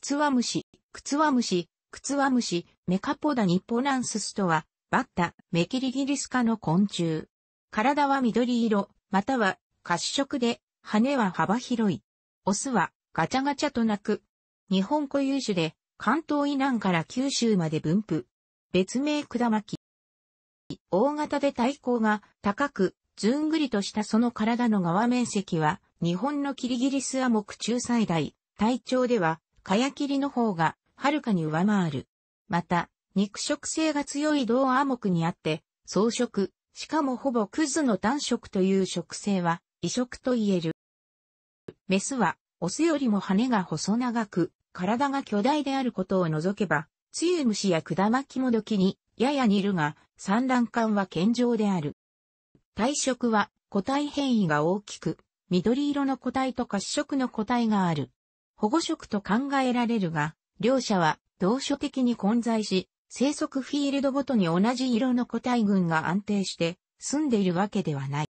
クツワムシ、クツワムシ、クツワムシ、メカポダニポナンススとは、バッタ、メキリギリス科の昆虫。体は緑色、または褐色で、羽は幅広い。オスはガチャガチャと鳴く。日本固有種で、関東以南から九州まで分布。別名ダマき。大型で体高が高く、ずんぐりとしたその体の側面積は、日本のキリギリスア目中最大、体長ではカヤキリの方が、はるかに上回る。また、肉食性が強い銅ア目にあって、草食、しかもほぼクズの単色という食性は、異食と言える。メスは、オスよりも羽が細長く、体が巨大であることを除けば、ツユムシやクダマキモドキに、やや似るが、産卵管は健常である。体色は、個体変異が大きく、緑色の個体と褐色の個体がある。保護色と考えられるが、両者は同所的に混在し、生息フィールドごとに同じ色の個体群が安定して住んでいるわけではない。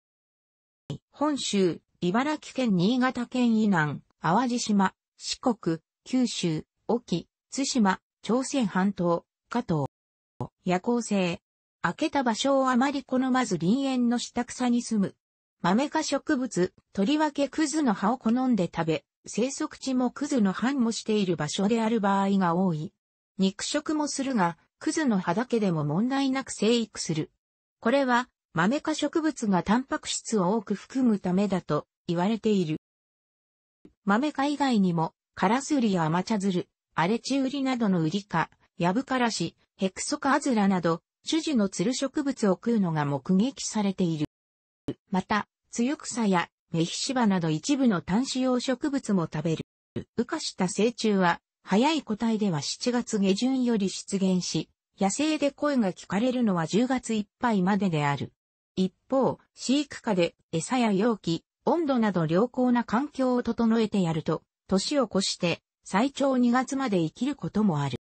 本州、茨城県新潟県以南、淡路島、四国、九州、沖、津島、朝鮮半島、加藤。夜行性。開けた場所をあまり好まず林園の下草に住む。マメ科植物、とりわけクズの葉を好んで食べ、生息地もクズの繁もしている場所である場合が多い。肉食もするが、クズの葉だけでも問題なく生育する。これは、豆科植物がタンパク質を多く含むためだと言われている。豆科以外にも、カラスウリやアマチャズル、アレチウリなどのウリ科、ヤブカラシ、ヘクソカアズラなど、種々のつる植物を食うのが目撃されている。また、ツユクサやメヒシバなど一部の単種用植物も食べる。羽化した成虫は、早い個体では7月下旬より出現し、野生で声が聞かれるのは10月いっぱいまでである。一方、飼育下で餌や容器、温度など良好な環境を整えてやると、年を越して最長2月まで生きることもある。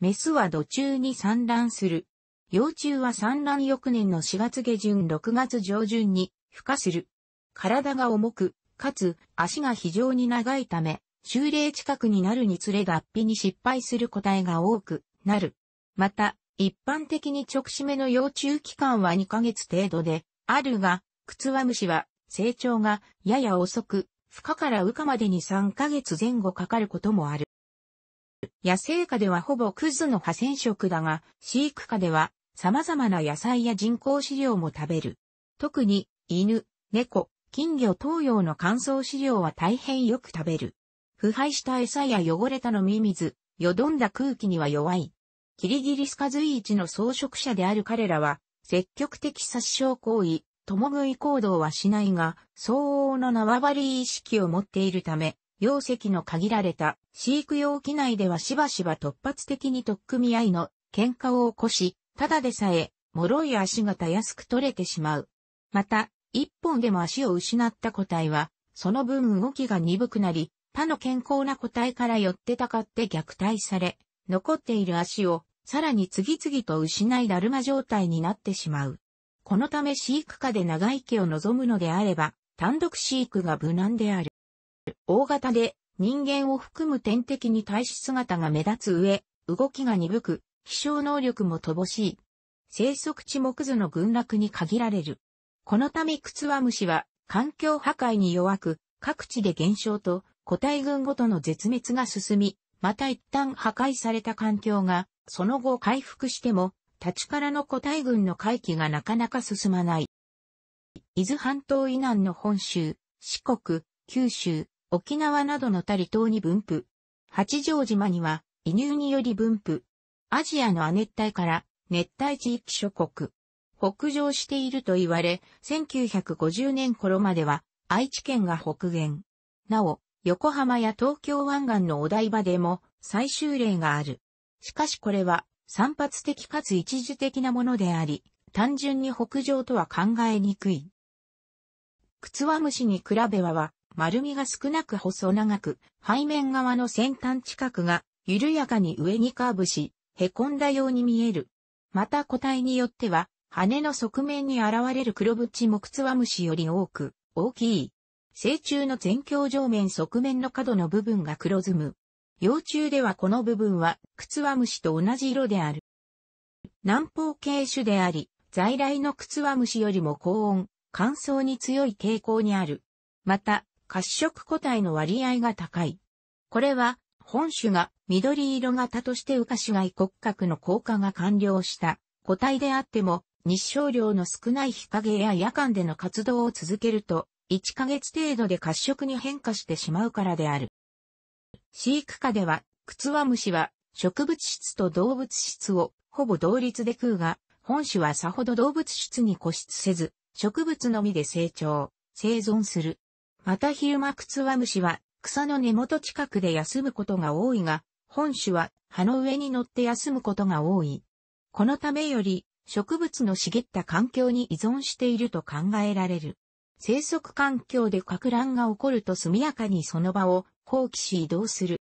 メスは土中に産卵する。幼虫は産卵翌年の4月下旬6月上旬に孵化する。体が重く、かつ足が非常に長いため、修例近くになるにつれ脱皮に失敗する個体が多くなる。また、一般的に直締めの幼虫期間は2ヶ月程度で、あるが、クツワムシは成長がやや遅く、孵化から羽化までに3ヶ月前後かかることもある。野生下ではほぼクズの破線食だが、飼育下では様々な野菜や人工飼料も食べる。特に犬、猫、金魚東洋の乾燥飼料は大変よく食べる。腐敗した餌や汚れた飲み水、淀んだ空気には弱い。キリギリスカ随一の装飾者である彼らは、積極的殺傷行為、共食い行動はしないが、相応の縄張り意識を持っているため、容積の限られた飼育容器内ではしばしば突発的に取っ組み合いの喧嘩を起こし、ただでさえ、脆い足が安く取れてしまう。また、一本でも足を失った個体は、その分動きが鈍くなり、他の健康な個体から寄ってたかって虐待され、残っている足をさらに次々と失いだるま状態になってしまう。このため飼育下で長生きを望むのであれば、単独飼育が無難である。大型で人間を含む天敵に対し姿が目立つ上、動きが鈍く、飛翔能力も乏しい。生息地木図の群落に限られる。このためクツワムシは環境破壊に弱く、各地で減少と個体群ごとの絶滅が進み、また一旦破壊された環境が、その後回復しても、立ちからの個体群の回帰がなかなか進まない。伊豆半島以南の本州、四国、九州、沖縄などの他離島に分布。八丈島には、移入により分布。アジアの亜熱帯から熱帯地域諸国、北上していると言われ、1950年頃までは愛知県が北限。なお、横浜や東京湾岸のお台場でも最終例がある。しかしこれは散発的かつ一時的なものであり、単純に北上とは考えにくい。クツワムシに比べはは、丸みが少なく細長く、背面側の先端近くが緩やかに上にカーブし、凹んだように見える。また個体によっては、羽の側面に現れる黒縁クツワムシより多く、大きい。成虫の全鏡上面側面の角の部分が黒ずむ。幼虫ではこの部分は、クツワムシと同じ色である。南方系種であり、在来のクツワムシよりも高温、乾燥に強い傾向にある。また、褐色個体の割合が高い。これは、本種が緑色型として羽化し外骨格の硬化が完了した個体であっても、日照量の少ない日陰や夜間での活動を続けると、1ヶ月程度で褐色に変化してしまうからである。飼育下では、クツワムシは植物質と動物質をほぼ同率で食うが、本種はさほど動物質に固執せず、植物のみで成長、生存する。また昼間クツワムシは草の根元近くで休むことが多いが、本種は葉の上に乗って休むことが多い。このためより植物の茂った環境に依存していると考えられる。生息環境で拡乱が起こると速やかにその場を放棄し移動する。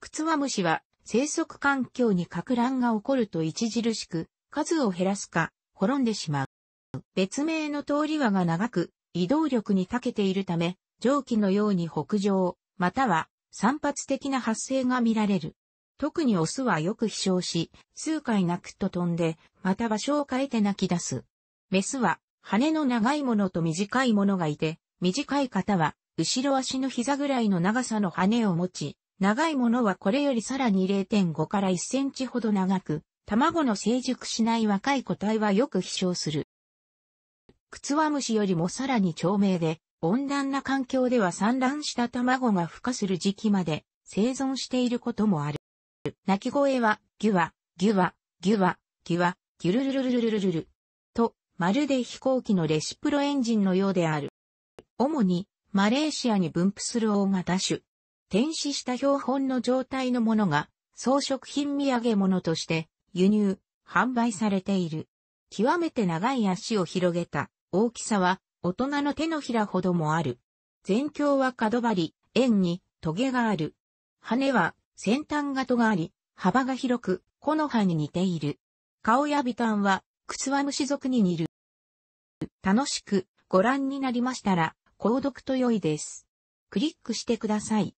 クツワムシは生息環境に拡乱が起こると著しく数を減らすか滅んでしまう。別名の通り輪が長く移動力に長けているため蒸気のように北上または散発的な発生が見られる。特にオスはよく飛翔し、数回鳴くと飛んで、また場所を変えて鳴き出す。メスは、羽の長いものと短いものがいて、短い方は、後ろ足の膝ぐらいの長さの羽を持ち、長いものはこれよりさらに0.5から1センチほど長く、卵の成熟しない若い個体はよく飛翔する。クツワムシよりもさらに長命で、温暖な環境では産卵した卵が孵化する時期まで生存していることもある。鳴き声は、ギュワ、ギュワ、ギュワ、ギュワ、ギュルルルルルルルルル。と、まるで飛行機のレシプロエンジンのようである。主に、マレーシアに分布する大型種。転死した標本の状態のものが、装飾品土産物として、輸入、販売されている。極めて長い足を広げた、大きさは、大人の手のひらほどもある。全境は角張り、円に、トゲがある。羽は先端型があり、幅が広く、木の葉に似ている。顔やビタンは、クツワムシ族に似る。楽しくご覧になりましたら、購読と良いです。クリックしてください。